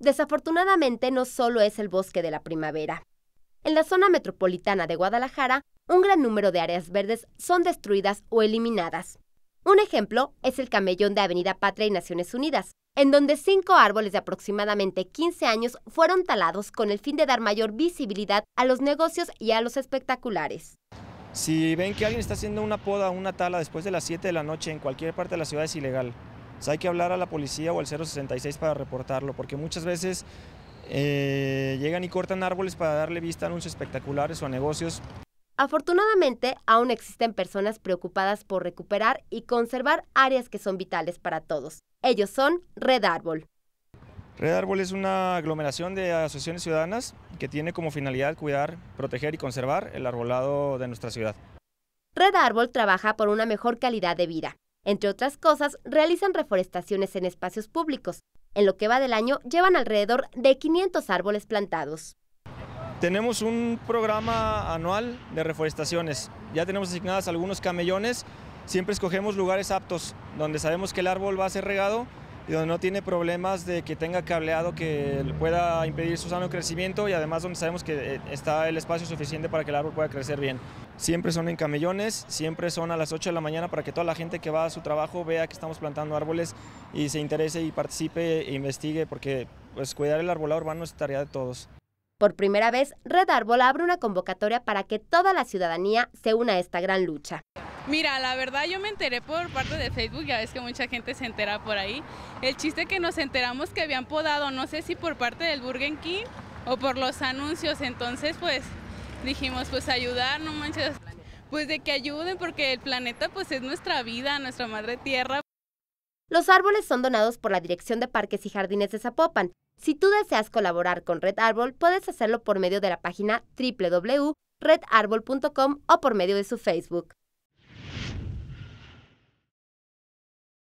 Desafortunadamente no solo es el bosque de la primavera. En la zona metropolitana de Guadalajara, un gran número de áreas verdes son destruidas o eliminadas. Un ejemplo es el camellón de Avenida Patria y Naciones Unidas, en donde cinco árboles de aproximadamente 15 años fueron talados con el fin de dar mayor visibilidad a los negocios y a los espectaculares. Si ven que alguien está haciendo una poda o una tala después de las 7 de la noche en cualquier parte de la ciudad es ilegal hay que hablar a la policía o al 066 para reportarlo, porque muchas veces eh, llegan y cortan árboles para darle vista a anuncios espectaculares o a negocios. Afortunadamente, aún existen personas preocupadas por recuperar y conservar áreas que son vitales para todos. Ellos son Red Árbol. Red Árbol es una aglomeración de asociaciones ciudadanas que tiene como finalidad cuidar, proteger y conservar el arbolado de nuestra ciudad. Red Árbol trabaja por una mejor calidad de vida, entre otras cosas, realizan reforestaciones en espacios públicos. En lo que va del año, llevan alrededor de 500 árboles plantados. Tenemos un programa anual de reforestaciones. Ya tenemos asignadas algunos camellones. Siempre escogemos lugares aptos, donde sabemos que el árbol va a ser regado y donde no tiene problemas de que tenga cableado que pueda impedir su sano crecimiento y además donde sabemos que eh, está el espacio suficiente para que el árbol pueda crecer bien. Siempre son en camellones, siempre son a las 8 de la mañana para que toda la gente que va a su trabajo vea que estamos plantando árboles y se interese y participe e investigue, porque pues, cuidar el arbolado urbano es tarea de todos. Por primera vez, Red Árbol abre una convocatoria para que toda la ciudadanía se una a esta gran lucha. Mira, la verdad yo me enteré por parte de Facebook, ya ves que mucha gente se entera por ahí. El chiste que nos enteramos que habían podado, no sé si por parte del Burger King o por los anuncios, entonces pues dijimos, pues ayudar, no manches. Pues de que ayuden, porque el planeta pues es nuestra vida, nuestra madre tierra. Los árboles son donados por la Dirección de Parques y Jardines de Zapopan. Si tú deseas colaborar con Red Árbol, puedes hacerlo por medio de la página www.redarbol.com o por medio de su Facebook.